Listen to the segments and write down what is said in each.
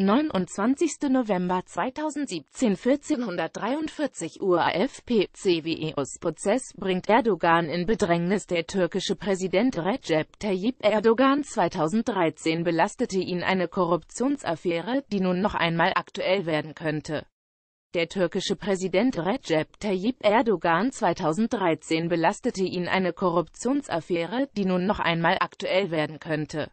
29. November 2017 1443 Uhr AFP CWEUS Prozess bringt Erdogan in Bedrängnis Der türkische Präsident Recep Tayyip Erdogan 2013 belastete ihn eine Korruptionsaffäre, die nun noch einmal aktuell werden könnte. Der türkische Präsident Recep Tayyip Erdogan 2013 belastete ihn eine Korruptionsaffäre, die nun noch einmal aktuell werden könnte.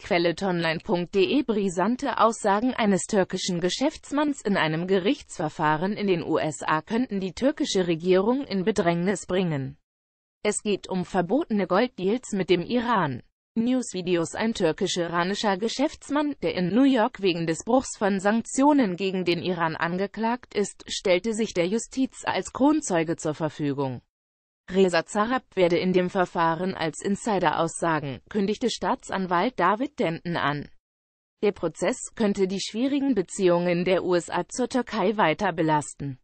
Quelle tonline.de Brisante Aussagen eines türkischen Geschäftsmanns in einem Gerichtsverfahren in den USA könnten die türkische Regierung in Bedrängnis bringen. Es geht um verbotene Golddeals mit dem Iran. Newsvideos Ein türkisch-iranischer Geschäftsmann, der in New York wegen des Bruchs von Sanktionen gegen den Iran angeklagt ist, stellte sich der Justiz als Kronzeuge zur Verfügung. Reza Zarab werde in dem Verfahren als Insider aussagen, kündigte Staatsanwalt David Denton an. Der Prozess könnte die schwierigen Beziehungen der USA zur Türkei weiter belasten.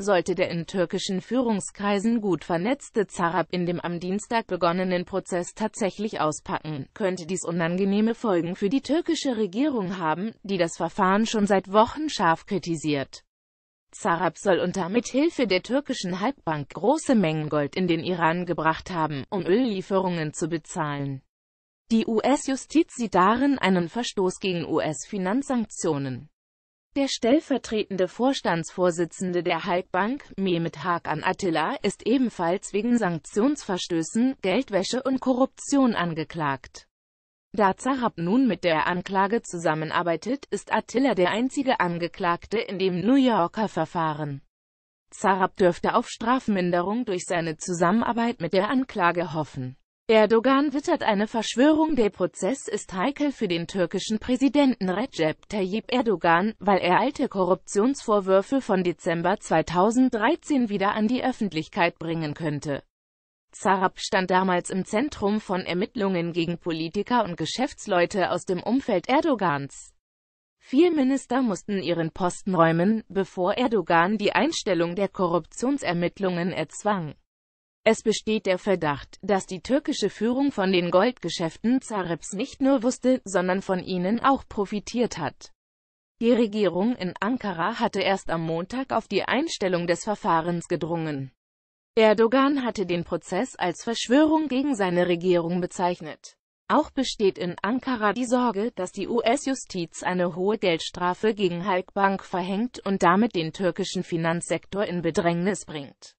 Sollte der in türkischen Führungskreisen gut vernetzte Zarab in dem am Dienstag begonnenen Prozess tatsächlich auspacken, könnte dies unangenehme Folgen für die türkische Regierung haben, die das Verfahren schon seit Wochen scharf kritisiert. Sarab soll unter Mithilfe der türkischen Halbbank große Mengen Gold in den Iran gebracht haben, um Öllieferungen zu bezahlen. Die US-Justiz sieht darin einen Verstoß gegen US-Finanzsanktionen. Der stellvertretende Vorstandsvorsitzende der Halbbank, Mehmet Hakan Attila, ist ebenfalls wegen Sanktionsverstößen, Geldwäsche und Korruption angeklagt. Da Zarab nun mit der Anklage zusammenarbeitet, ist Attila der einzige Angeklagte in dem New Yorker Verfahren. Zarab dürfte auf Strafminderung durch seine Zusammenarbeit mit der Anklage hoffen. Erdogan wittert eine Verschwörung. Der Prozess ist heikel für den türkischen Präsidenten Recep Tayyip Erdogan, weil er alte Korruptionsvorwürfe von Dezember 2013 wieder an die Öffentlichkeit bringen könnte. Zarab stand damals im Zentrum von Ermittlungen gegen Politiker und Geschäftsleute aus dem Umfeld Erdogans. Vier Minister mussten ihren Posten räumen, bevor Erdogan die Einstellung der Korruptionsermittlungen erzwang. Es besteht der Verdacht, dass die türkische Führung von den Goldgeschäften Zarabs nicht nur wusste, sondern von ihnen auch profitiert hat. Die Regierung in Ankara hatte erst am Montag auf die Einstellung des Verfahrens gedrungen. Erdogan hatte den Prozess als Verschwörung gegen seine Regierung bezeichnet. Auch besteht in Ankara die Sorge, dass die US-Justiz eine hohe Geldstrafe gegen Halkbank verhängt und damit den türkischen Finanzsektor in Bedrängnis bringt.